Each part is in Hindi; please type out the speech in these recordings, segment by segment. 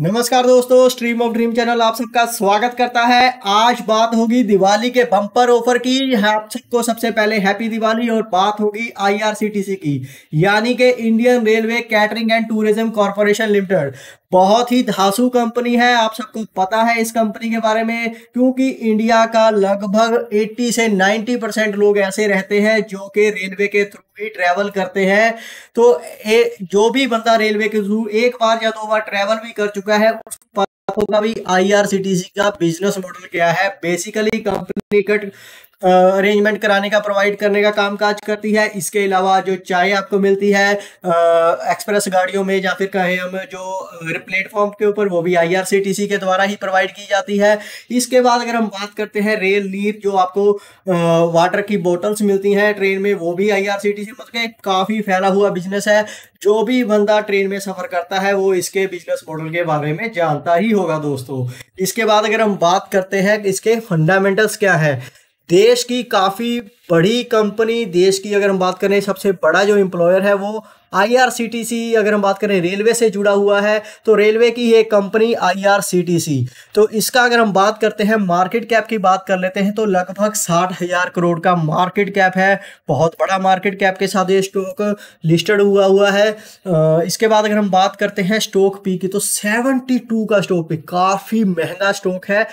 नमस्कार दोस्तों स्ट्रीम ऑफ ड्रीम चैनल आप सबका स्वागत करता है आज बात होगी दिवाली के बम्पर ऑफर की हाँ, आप सबको सबसे पहले हैप्पी दिवाली और बात होगी आईआरसीटीसी की यानी कि Indian railway catering and tourism corporation limited बहुत ही धासु कंपनी है आप सबको पता है इस कंपनी के बारे में क्योंकि इंडिया का लगभग 80 से 90 परसेंट लोग ऐसे रहते हैं जो कि रेलवे के थ्रू ही ट्रैवल करते हैं तो ए, जो भी बंदा रेलवे के थ्रू एक बार या दो बार ट्रैवल भी कर चुका है उसको होगा भी आई का बिजनेस मॉडल क्या है बेसिकली कंपनी कट अरेंजमेंट कराने का प्रोवाइड करने का काम काज करती है इसके अलावा जो चाय आपको मिलती है एक्सप्रेस गाड़ियों में या फिर कहें हम जो प्लेटफॉर्म के ऊपर वो भी आईआरसीटीसी के द्वारा ही प्रोवाइड की जाती है इसके बाद अगर हम बात करते हैं रेल नीर जो आपको वाटर की बोटल्स मिलती हैं ट्रेन में वो भी सी मतलब एक काफ़ी फैला हुआ बिजनेस है जो भी बंदा ट्रेन में सफ़र करता है वो इसके बिजनेस मॉडल के बारे में जानता ही होगा दोस्तों इसके बाद अगर हम बात करते हैं इसके फंडामेंटल्स क्या है देश की काफ़ी बड़ी कंपनी देश की अगर हम बात करें सबसे बड़ा जो एम्प्लॉयर है वो आईआरसीटीसी अगर हम बात करें रेलवे से जुड़ा हुआ है तो रेलवे की ये कंपनी आईआरसीटीसी तो इसका अगर हम बात करते हैं मार्केट कैप की बात कर लेते हैं तो लगभग साठ हजार करोड़ का मार्केट कैप है बहुत बड़ा मार्केट कैप के साथ ये स्टॉक लिस्टेड हुआ हुआ है इसके बाद अगर हम बात करते हैं स्टॉक पी की तो सेवनटी टू का स्टॉक पी काफ़ी महंगा स्टॉक है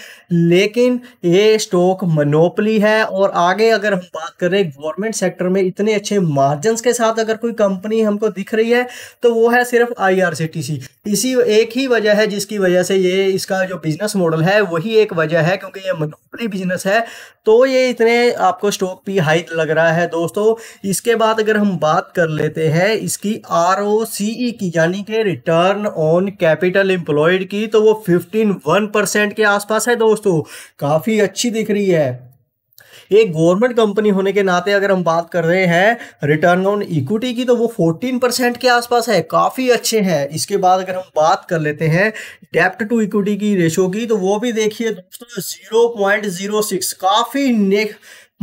लेकिन ये स्टॉक मनोपली है और आगे अगर हम बात बात कर रहे हैं गवर्नमेंट सेक्टर में इतने अच्छे मार्जिन के साथ अगर कोई कंपनी हमको दिख रही है तो वो है सिर्फ आईआरसीटीसी इसी एक ही वजह है जिसकी वजह से ये इसका जो बिजनेस मॉडल है वही एक वजह है क्योंकि ये मनोपली बिजनेस है तो ये इतने आपको स्टॉक भी हाई लग रहा है दोस्तों इसके बाद अगर हम बात कर लेते हैं इसकी आर e की यानी कि रिटर्न ऑन कैपिटल एम्प्लॉयड की तो वो फिफ्टीन वन परसेंट के आसपास है दोस्तों काफ़ी अच्छी दिख रही है एक गवर्नमेंट कंपनी होने के नाते अगर हम बात कर रहे हैं रिटर्न ऑन इक्विटी की तो वो 14 परसेंट के आसपास है काफ़ी अच्छे हैं इसके बाद अगर हम बात कर लेते हैं डेप्ट टू इक्विटी की रेशो की तो वो भी देखिए दोस्तों जीरो पॉइंट जीरो सिक्स काफ़ी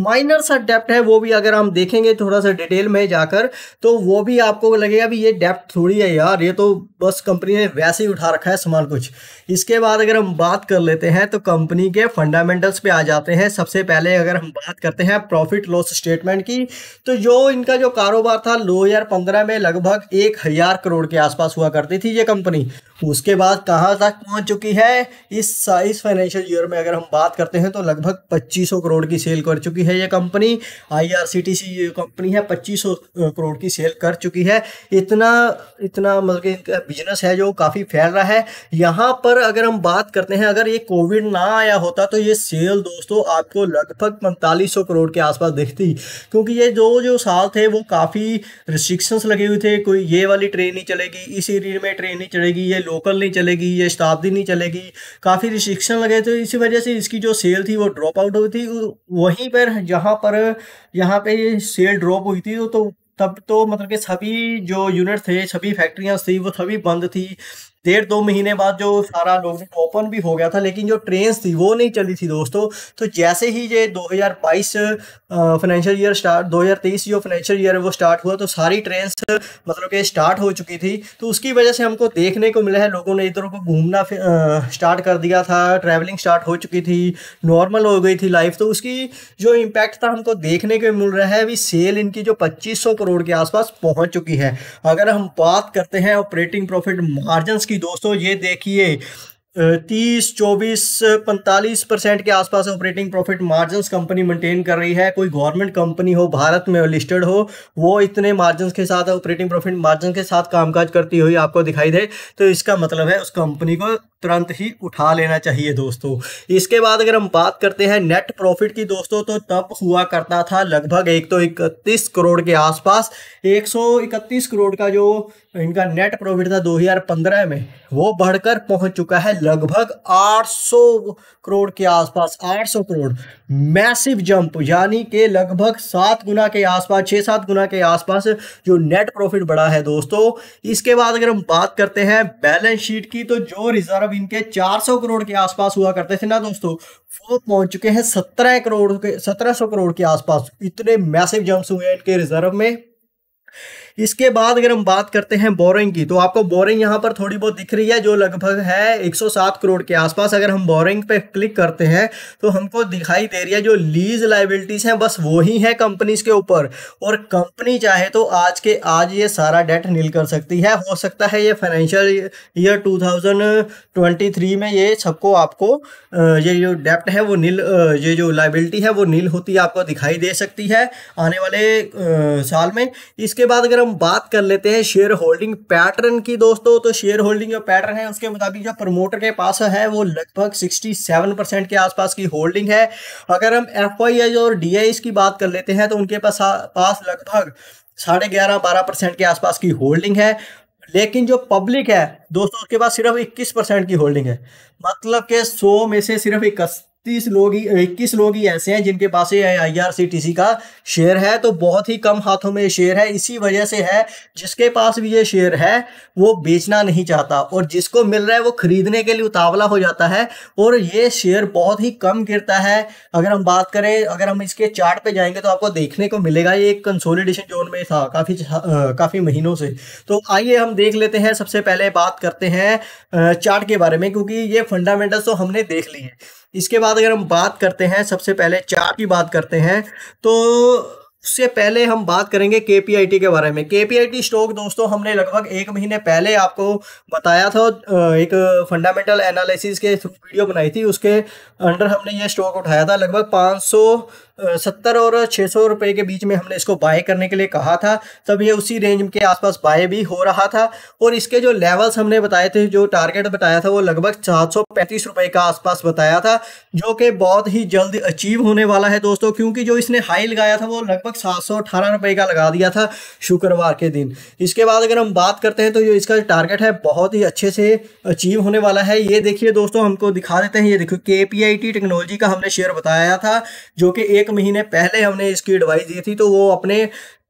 माइनर सा डेप्ट है वो भी अगर हम देखेंगे थोड़ा सा डिटेल में जाकर तो वो भी आपको लगेगा भी ये डेप्ट थोड़ी है यार ये तो बस कंपनी ने वैसे ही उठा रखा है सामान कुछ इसके बाद अगर हम बात कर लेते हैं तो कंपनी के फंडामेंटल्स पे आ जाते हैं सबसे पहले अगर हम बात करते हैं प्रॉफिट लॉस स्टेटमेंट की तो जो इनका जो कारोबार था दो हज़ार पंद्रह में लगभग एक हज़ार करोड़ के आसपास हुआ करती थी ये कंपनी उसके बाद कहाँ तक पहुँच चुकी है इस इस फाइनेंशियल ईयर में अगर हम बात करते हैं तो लगभग पच्चीस करोड़ की सेल कर चुकी चुकी है ये कंपनी आईआरसीटीसी ये कंपनी है 2500 करोड़ की सेल कर चुकी है इतना इतना मतलब कि इनका बिजनेस है जो काफ़ी फैल रहा है यहाँ पर अगर हम बात करते हैं अगर ये कोविड ना आया होता तो ये सेल दोस्तों आपको लगभग पैंतालीस करोड़ के आसपास दिखती क्योंकि ये जो जो साल थे वो काफ़ी रिस्ट्रिक्शंस लगे हुए थे कोई ये वाली ट्रेन नहीं चलेगी इस एरिए में ट्रेन नहीं चलेगी ये लोकल नहीं चलेगी ये शताब्दी नहीं चलेगी काफ़ी रिस्ट्रिक्शन लगे थे इसी वजह से इसकी जो सेल थी वो ड्रॉप आउट हुई थी वहीं पर है जहाँ पर यहाँ पे सेल ड्रॉप हुई थी तो, तो तब तो मतलब कि सभी जो यूनिट थे सभी फैक्ट्रियाँ थी वो सभी बंद थी डेढ़ दो महीने बाद जो सारा लोग ओपन भी हो गया था लेकिन जो ट्रेन थी वो नहीं चली थी दोस्तों तो जैसे ही ये 2022 फाइनेंशियल ईयर स्टार्ट 2023 जो फाइनेंशियल ईयर वो स्टार्ट हुआ तो सारी ट्रेन मतलब कि स्टार्ट हो चुकी थी तो उसकी वजह से हमको देखने को मिला है लोगों ने इधर को घूमना स्टार्ट कर दिया था ट्रैवलिंग स्टार्ट हो चुकी थी नॉर्मल हो गई थी लाइफ तो उसकी जो इम्पैक्ट था हमको देखने को मिल रहा है अभी सेल इनकी जो पच्चीस करोड़ के आसपास पहुँच चुकी है अगर हम बात करते हैं ऑपरेटिंग प्रॉफिट मार्जिन की दोस्तों ये देखिए तीस चौबीस पैंतालीस परसेंट के आसपास operating profit margin company maintain कर रही है कोई गवर्नमेंट कंपनी हो भारत में लिस्टेड हो वो इतने मार्जिन के साथ ऑपरेटिंग प्रॉफिट मार्जिन के साथ कामकाज करती हुई आपको दिखाई दे तो इसका मतलब है उस कंपनी को तुरंत ही उठा लेना चाहिए दोस्तों इसके बाद अगर हम बात करते हैं नेट प्रॉफिट की दोस्तों तो तब हुआ करता था लगभग एक तो इकतीस करोड़ के आसपास इकतीस करोड़ का जो इनका नेट प्रॉफिट था 2015 में वो बढ़कर पहुंच चुका है लगभग 800 करोड़ के आसपास 800 करोड़ मैसिव जंप यानी कि लगभग सात गुना के आसपास छः सात गुना के आसपास जो नेट प्रॉफिट बढ़ा है दोस्तों इसके बाद अगर हम बात करते हैं बैलेंस शीट की तो जो रिजर्व इनके 400 करोड़ के आसपास हुआ करते थे ना दोस्तों वो पहुंच चुके हैं सत्रह करोड़ के सत्रह करोड़ के आसपास इतने मैसिव जंप्स हुए हैं इनके रिजर्व में इसके बाद अगर हम बात करते हैं बोरिंग की तो आपको बोरिंग यहाँ पर थोड़ी बहुत दिख रही है जो लगभग है 107 करोड़ के आसपास अगर हम बोरिंग पे क्लिक करते हैं तो हमको दिखाई दे रही है जो लीज लाइबिलिटीज़ हैं बस वही हैं कंपनीज के ऊपर और कंपनी चाहे तो आज के आज ये सारा डेट नील कर सकती है हो सकता है ये फाइनेंशियल ईयर टू में ये सबको आपको ये जो डेप्ट है वो नील ये जो लाइबिलिटी है वो नील होती है आपको दिखाई दे सकती है आने वाले साल में इसके बाद अगर हम बात कर लेते हैं शेयर होल्डिंग पैटर्न की दोस्तों तो शेयर होल्डिंग जो पैटर्न है उसके मुताबिक जो प्रमोटर के पास है वो लगभग 67 परसेंट के आसपास की होल्डिंग है अगर हम एफ और डी की बात कर लेते हैं तो उनके पास पास लगभग साढ़े ग्यारह बारह परसेंट के आसपास की होल्डिंग है लेकिन जो पब्लिक है दोस्तों उसके पास सिर्फ 21 परसेंट की होल्डिंग है मतलब के 100 में से सिर्फ तीस लोग ही इक्कीस लोग ही ऐसे हैं जिनके पास ये I R C T C का शेयर है तो बहुत ही कम हाथों में शेयर है इसी वजह से है जिसके पास भी ये शेयर है वो बेचना नहीं चाहता और जिसको मिल रहा है वो खरीदने के लिए उतावला हो जाता है और ये शेयर बहुत ही कम गिरता है अगर हम बात करें अगर हम इसके चार्ट पे जाएंगे तो आपको देखने को मिलेगा ये एक कंसोलिडेशन जोन में था काफ़ी काफ़ी महीनों से तो आइए हम देख लेते हैं सबसे पहले बात करते हैं चार्ट के बारे में क्योंकि ये फंडामेंटल्स तो हमने देख ली है इसके बाद अगर हम बात करते हैं सबसे पहले चार्ट की बात करते हैं तो उससे पहले हम बात करेंगे के के बारे में के स्टॉक दोस्तों हमने लगभग एक महीने पहले आपको बताया था एक फंडामेंटल एनालिसिस के वीडियो बनाई थी उसके अंडर हमने ये स्टॉक उठाया था लगभग 500 सत्तर और छः सौ रुपये के बीच में हमने इसको बाय करने के लिए कहा था तब ये उसी रेंज के आसपास बाय भी हो रहा था और इसके जो लेवल्स हमने बताए थे जो टारगेट बताया था वो लगभग सात सौ पैंतीस रुपये का आसपास बताया था जो कि बहुत ही जल्द अचीव होने वाला है दोस्तों क्योंकि जो इसने हाई लगाया था वो लगभग सात सौ अठारह रुपये का लगा दिया था शुक्रवार के दिन इसके बाद अगर हम बात करते हैं तो जो इसका टारगेट है बहुत ही अच्छे से अचीव होने वाला है ये देखिए दोस्तों हमको दिखा देते हैं ये देखो के टेक्नोलॉजी का हमने शेयर बताया था जो कि एक एक महीने पहले हमने इसकी एडवाइस दी थी तो वो अपने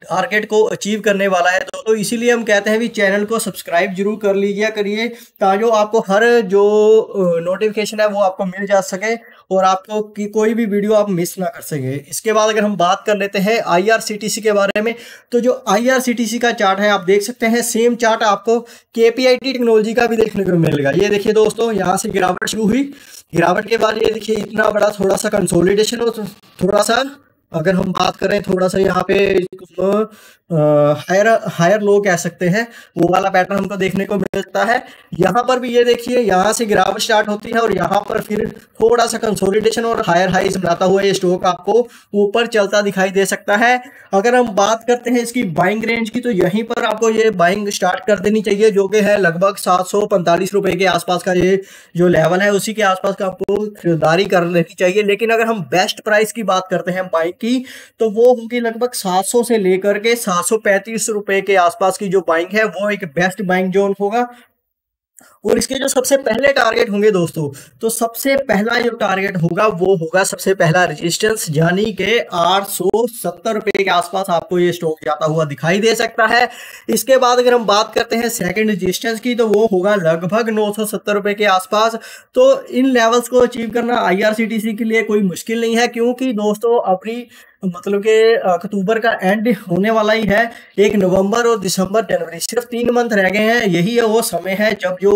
टारगेट को अचीव करने वाला है दोस्तों इसीलिए हम कहते हैं भी चैनल को सब्सक्राइब जरूर कर लीजिए करिए ताकि आपको हर जो नोटिफिकेशन है वो आपको मिल जा सके और आपको की कोई भी वीडियो आप मिस ना कर सके इसके बाद अगर हम बात कर लेते हैं आईआरसीटीसी के बारे में तो जो आईआरसीटीसी का चार्ट है आप देख सकते हैं सेम चार्ट आपको के टेक्नोलॉजी का भी देखने को मिलेगा ये देखिए दोस्तों यहाँ से गिरावट शुरू हुई गिरावट के बाद ये देखिए इतना बड़ा थोड़ा सा कंसोलिडेशन और थोड़ा सा अगर हम बात करें थोड़ा सा यहाँ पे हायर हायर लो कह सकते हैं वो वाला पैटर्न हमको देखने को मिलता है यहाँ पर भी ये देखिए यहाँ से गिरावट स्टार्ट होती है और यहाँ पर फिर थोड़ा सा कंसोलिडेशन और हायर हाइज बनाता हुआ ये स्टॉक आपको ऊपर चलता दिखाई दे सकता है अगर हम बात करते हैं इसकी बाइंग रेंज की तो यहीं पर आपको ये बाइंग स्टार्ट कर देनी चाहिए जो कि है लगभग सात सौ रुपए के आसपास का ये जो लेवल है उसी के आसपास का आपको खरीदारी कर लेनी चाहिए लेकिन अगर हम बेस्ट प्राइस की बात करते हैं बाइक की तो वो होगी लगभग सात से लेकर के सात सौ रुपए के आसपास की जो बाइंग है वो एक बेस्ट बाइंग जोन होगा और इसके जो सबसे पहले टारगेट होंगे दोस्तों तो सबसे पहला जो टारगेट होगा वो होगा सबसे पहला रेजिस्टेंस यानी के आठ रुपए के आसपास आपको ये स्टॉक जाता हुआ दिखाई दे सकता है इसके बाद अगर हम बात करते हैं सेकंड रेजिस्टेंस की तो वो होगा लगभग नौ रुपए के आसपास तो इन लेवल्स को अचीव करना आई के लिए कोई मुश्किल नहीं है क्योंकि दोस्तों अपनी मतलब के अक्टूबर का एंड होने वाला ही है एक नवंबर और दिसंबर जनवरी सिर्फ तीन मंथ रह गए हैं यही है वो समय है जब जो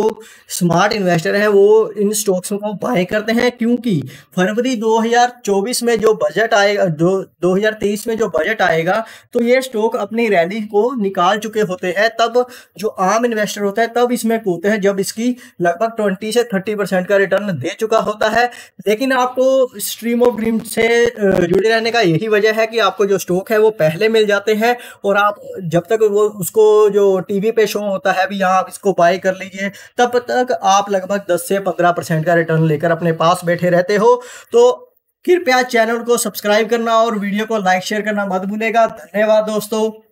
स्मार्ट इन्वेस्टर है वो इन स्टॉक्स को बाय करते हैं क्योंकि फरवरी 2024 में जो बजट आएगा जो 2023 में जो बजट आएगा तो ये स्टॉक अपनी रैली को निकाल चुके होते हैं तब जो आम इन्वेस्टर होता है तब इसमें कूदते हैं जब इसकी लगभग ट्वेंटी से थर्टी परसेंट का रिटर्न दे चुका होता है लेकिन आपको स्ट्रीम ऑफ ड्रीम से जुड़े रहने का यही वजह है कि आपको जो स्टॉक है वो पहले मिल जाते हैं और आप जब तक वो उसको जो टीवी पे शो होता है भी यहाँ आप इसको बाय कर लीजिए तब तक आप लगभग 10 से 15 परसेंट का रिटर्न लेकर अपने पास बैठे रहते हो तो कृपया चैनल को सब्सक्राइब करना और वीडियो को लाइक शेयर करना मत भूलेगा धन्यवाद दोस्तों